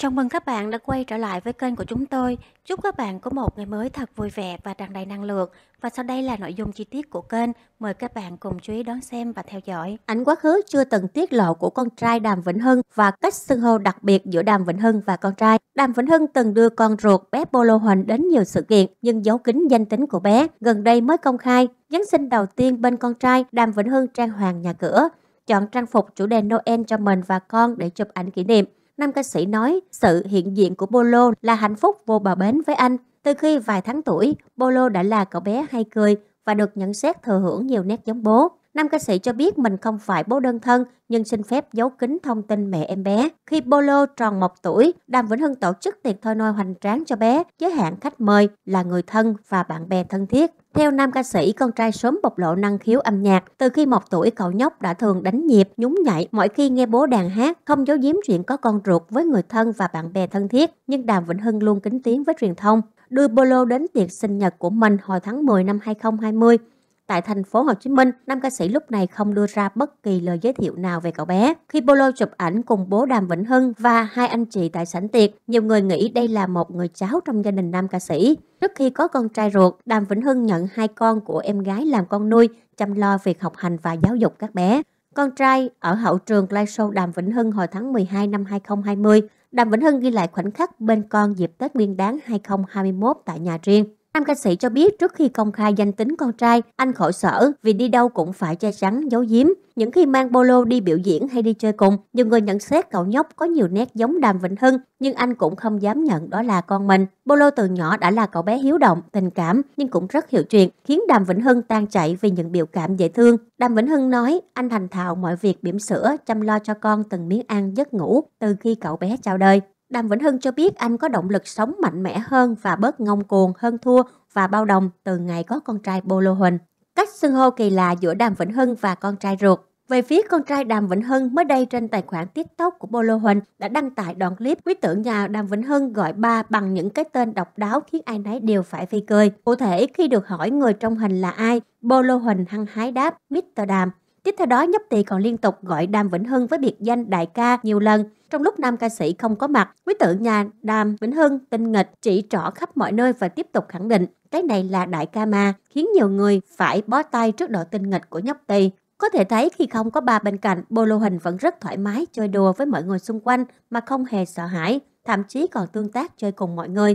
Chào mừng các bạn đã quay trở lại với kênh của chúng tôi. Chúc các bạn có một ngày mới thật vui vẻ và tràn đầy năng lượng. Và sau đây là nội dung chi tiết của kênh. Mời các bạn cùng chú ý đón xem và theo dõi. Ảnh quá khứ chưa từng tiết lộ của con trai Đàm Vĩnh Hưng và cách xưng hô đặc biệt giữa Đàm Vĩnh Hưng và con trai. Đàm Vĩnh Hưng từng đưa con ruột bé Polo Huỳnh đến nhiều sự kiện nhưng giấu kín danh tính của bé. Gần đây mới công khai, Giáng sinh đầu tiên bên con trai Đàm Vĩnh Hưng trang hoàng nhà cửa chọn trang phục chủ đề Noel cho mình và con để chụp ảnh kỷ niệm nam ca sĩ nói sự hiện diện của Bolo là hạnh phúc vô bờ bến với anh. Từ khi vài tháng tuổi, Bolo đã là cậu bé hay cười và được nhận xét thừa hưởng nhiều nét giống bố. Nam ca sĩ cho biết mình không phải bố đơn thân nhưng xin phép giấu kín thông tin mẹ em bé. Khi Bolo tròn một tuổi, Đàm Vĩnh Hưng tổ chức tiệc thôi nôi hoành tráng cho bé, giới hạn khách mời là người thân và bạn bè thân thiết. Theo nam ca sĩ, con trai sớm bộc lộ năng khiếu âm nhạc. Từ khi một tuổi, cậu nhóc đã thường đánh nhịp, nhún nhảy mỗi khi nghe bố đàn hát, không giấu giếm chuyện có con ruột với người thân và bạn bè thân thiết. Nhưng Đàm Vĩnh Hưng luôn kính tiếng với truyền thông. Đưa Bolo đến tiệc sinh nhật của mình hồi tháng 10 năm 2020, Tại thành phố Hồ Chí Minh, nam ca sĩ lúc này không đưa ra bất kỳ lời giới thiệu nào về cậu bé. Khi Polo chụp ảnh cùng bố Đàm Vĩnh Hưng và hai anh chị tại sảnh tiệc, nhiều người nghĩ đây là một người cháu trong gia đình nam ca sĩ. Trước khi có con trai ruột, Đàm Vĩnh Hưng nhận hai con của em gái làm con nuôi, chăm lo việc học hành và giáo dục các bé. Con trai ở hậu trường live show Đàm Vĩnh Hưng hồi tháng 12 năm 2020, Đàm Vĩnh Hưng ghi lại khoảnh khắc bên con dịp Tết Nguyên đáng 2021 tại nhà riêng. Nam ca sĩ cho biết trước khi công khai danh tính con trai, anh khổ sở vì đi đâu cũng phải che chắn, giấu giếm. Những khi mang bolo đi biểu diễn hay đi chơi cùng, nhiều người nhận xét cậu nhóc có nhiều nét giống Đàm Vĩnh Hưng, nhưng anh cũng không dám nhận đó là con mình. Bolo từ nhỏ đã là cậu bé hiếu động, tình cảm nhưng cũng rất hiểu chuyện, khiến Đàm Vĩnh Hưng tan chảy vì những biểu cảm dễ thương. Đàm Vĩnh Hưng nói, anh thành thạo mọi việc bỉm sữa, chăm lo cho con từng miếng ăn, giấc ngủ từ khi cậu bé chào đời. Đàm Vĩnh Hưng cho biết anh có động lực sống mạnh mẽ hơn và bớt ngông cuồng hơn thua và bao đồng từ ngày có con trai Bolo Huỳnh. Cách xưng hô kỳ lạ giữa Đàm Vĩnh Hưng và con trai ruột. Về phía con trai Đàm Vĩnh Hưng, mới đây trên tài khoản TikTok của Bolo Huỳnh đã đăng tải đoạn clip quý tử nhà Đàm Vĩnh Hưng gọi ba bằng những cái tên độc đáo khiến ai nấy đều phải phi cười. Cụ thể, khi được hỏi người trong hình là ai, Bolo Huỳnh hăng hái đáp Mr. Đàm. Tiếp theo đó, Nhóc tì còn liên tục gọi Đàm Vĩnh Hưng với biệt danh đại ca nhiều lần. Trong lúc nam ca sĩ không có mặt, quý tử nhà Đàm Vĩnh Hưng tinh nghịch chỉ trỏ khắp mọi nơi và tiếp tục khẳng định cái này là đại ca ma, khiến nhiều người phải bó tay trước độ tinh nghịch của Nhóc tì Có thể thấy khi không có ba bên cạnh, Bô Lô Hình vẫn rất thoải mái chơi đùa với mọi người xung quanh mà không hề sợ hãi, thậm chí còn tương tác chơi cùng mọi người.